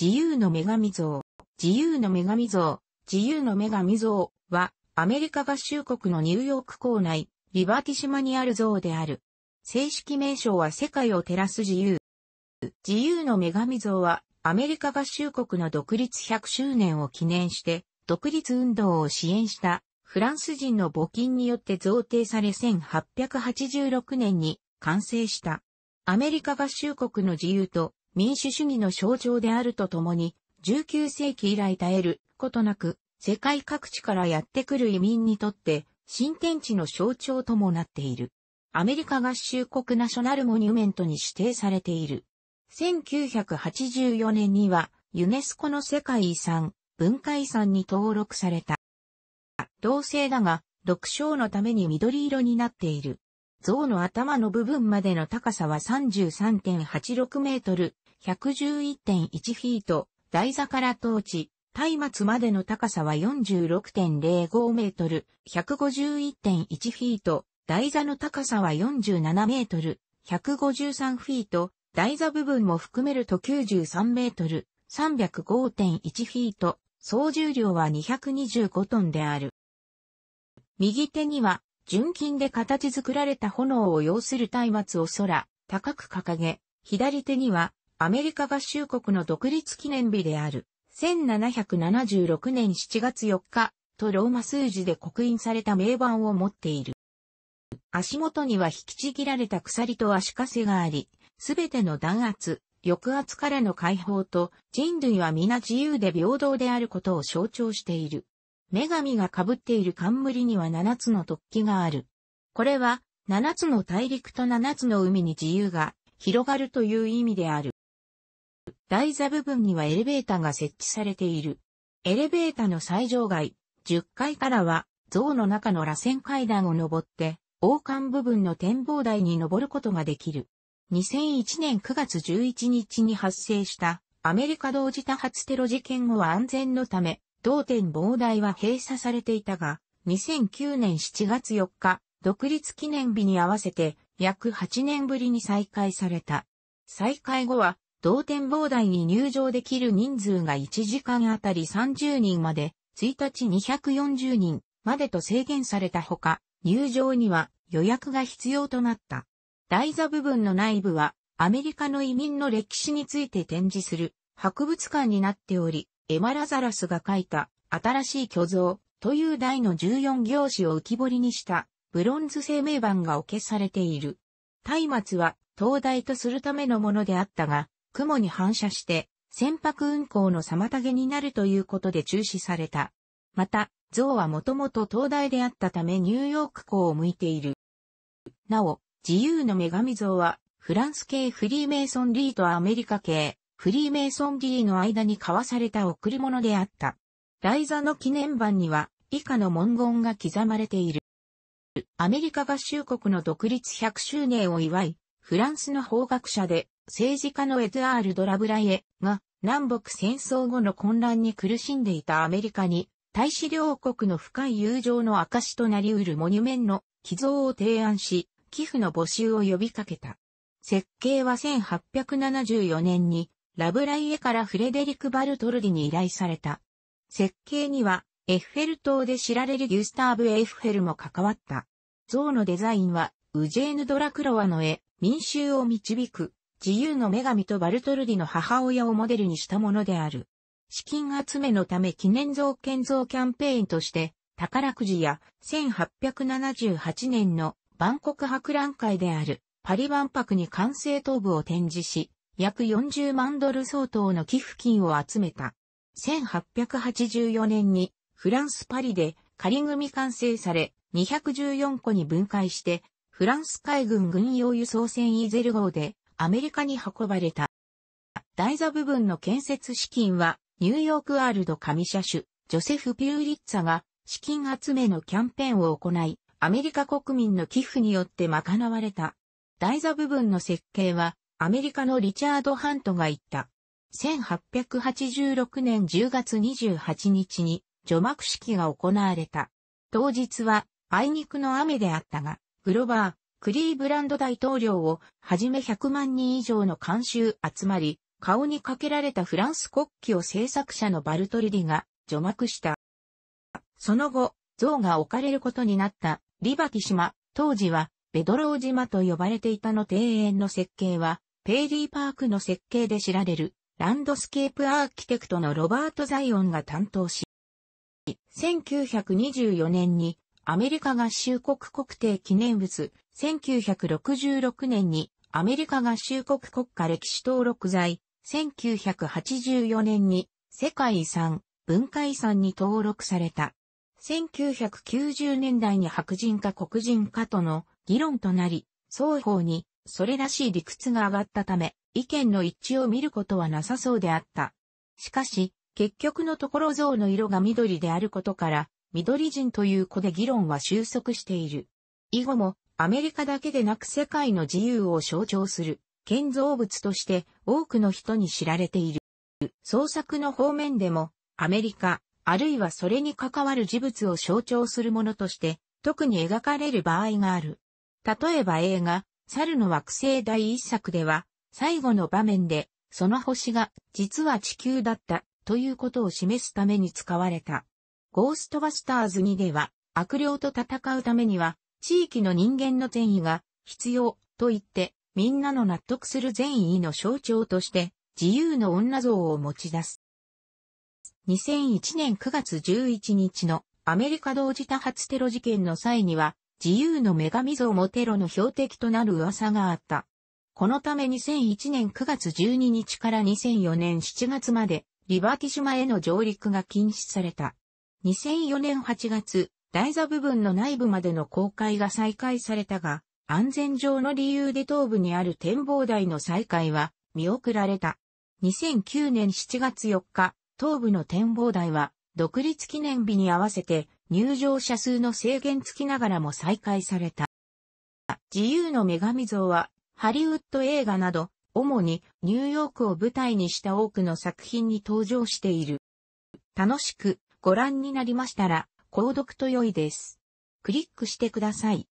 自由の女神像、自由の女神像、自由の女神像は、アメリカ合衆国のニューヨーク港内、リバティ島にある像である。正式名称は世界を照らす自由。自由の女神像は、アメリカ合衆国の独立100周年を記念して、独立運動を支援したフランス人の募金によって贈呈され1886年に完成した。アメリカ合衆国の自由と民主主義の象徴であるとともに、19世紀以来絶えることなく、世界各地からやってくる移民にとって、新天地の象徴ともなっている。アメリカ合衆国ナショナルモニュメントに指定されている。1984年には、ユネスコの世界遺産、文化遺産に登録された。同性だが、独章のために緑色になっている。像の頭の部分までの高さは33.86メートル、111.1フィート、台座から当地、松明までの高さは46.05メートル、151.1フィート、台座の高さは47メートル、153フィート、台座部分も含めると93メートル、305.1フィート、総重量は225トンである。右手には、純金で形作られた炎を要する松明を空、高く掲げ、左手には、アメリカ合衆国の独立記念日である、1776年7月4日、とローマ数字で刻印された名板を持っている。足元には引きちぎられた鎖と足かせがあり、すべての弾圧、抑圧からの解放と人類は皆自由で平等であることを象徴している。女神が被っている冠には七つの突起がある。これは七つの大陸と七つの海に自由が広がるという意味である。台座部分にはエレベーターが設置されている。エレベーターの最上階、10階からは、像の中の螺旋階段を登って、王冠部分の展望台に登ることができる。2001年9月11日に発生したアメリカ同時多発テロ事件後は安全のため、同展望台は閉鎖されていたが、2009年7月4日、独立記念日に合わせて約8年ぶりに再開された。再開後は同展望台に入場できる人数が1時間あたり30人まで、1日240人までと制限されたほか、入場には予約が必要となった。台座部分の内部は、アメリカの移民の歴史について展示する博物館になっており、エマラザラスが書いた新しい巨像という台の14行詞を浮き彫りにしたブロンズ生命板がお消されている。松明は灯台とするためのものであったが、雲に反射して、船舶運航の妨げになるということで中止された。また、像はもともと東大であったためニューヨーク港を向いている。なお、自由の女神像は、フランス系フリーメイソンリーとアメリカ系フリーメイソンリーの間に交わされた贈り物であった。ライザの記念板には、以下の文言が刻まれている。アメリカ合衆国の独立100周年を祝い、フランスの法学者で政治家のエドアール・ドラブライエが南北戦争後の混乱に苦しんでいたアメリカに大使両国の深い友情の証となり得るモニュメンの寄贈を提案し、寄付の募集を呼びかけた。設計は1874年にラブライエからフレデリク・バルトルディに依頼された。設計にはエッフェル塔で知られるギュスターブ・エッフェルも関わった。像のデザインはウジェーヌ・ドラクロワの絵、民衆を導く自由の女神とバルトルディの母親をモデルにしたものである。資金集めのため記念像建造キャンペーンとして、宝くじや1878年の万国博覧会であるパリ万博に完成頭部を展示し、約40万ドル相当の寄付金を集めた。1884年にフランスパリで仮組完成され、214個に分解して、フランス海軍軍用輸送船イゼル号でアメリカに運ばれた。台座部分の建設資金は、ニューヨークワールド紙社主、ジョセフ・ピューリッツァが資金集めのキャンペーンを行い、アメリカ国民の寄付によって賄われた。台座部分の設計は、アメリカのリチャード・ハントが言った。1886年10月28日に除幕式が行われた。当日は、あいにくの雨であったが、グロバー、クリーブランド大統領をはじめ100万人以上の監修集まり、顔にかけられたフランス国旗を制作者のバルトリディが除幕した。その後、像が置かれることになったリバキ島、当時はベドロー島と呼ばれていたの庭園の設計は、ペイリーパークの設計で知られるランドスケープアーキテクトのロバート・ザイオンが担当し、1924年にアメリカ合衆国国定記念物1966年にアメリカ合衆国国家歴史登録財、1984年に世界遺産、文化遺産に登録された。1990年代に白人か黒人かとの議論となり、双方にそれらしい理屈が上がったため、意見の一致を見ることはなさそうであった。しかし、結局のところ像の色が緑であることから、緑人という子で議論は収束している。以後もアメリカだけでなく世界の自由を象徴する建造物として多くの人に知られている。創作の方面でもアメリカ、あるいはそれに関わる事物を象徴するものとして特に描かれる場合がある。例えば映画、猿の惑星第一作では、最後の場面で、その星が実は地球だったということを示すために使われた。ゴーストバスターズ2では、悪霊と戦うためには、地域の人間の善意が必要と言って、みんなの納得する善意の象徴として、自由の女像を持ち出す。2001年9月11日のアメリカ同時多発テロ事件の際には、自由の女神像もテロの標的となる噂があった。このため2001年9月12日から2004年7月まで、リバティ島への上陸が禁止された。2004年8月、台座部分の内部までの公開が再開されたが、安全上の理由で東部にある展望台の再開は見送られた。2009年7月4日、東部の展望台は独立記念日に合わせて入場者数の制限付きながらも再開された。自由の女神像はハリウッド映画など主にニューヨークを舞台にした多くの作品に登場している。楽しくご覧になりましたら購読と良いです。クリックしてください。